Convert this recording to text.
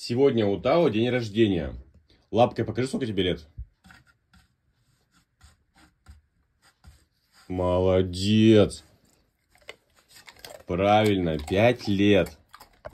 Сегодня у Тао день рождения. Лапкой покажи, сколько тебе лет. Молодец. Правильно, пять лет.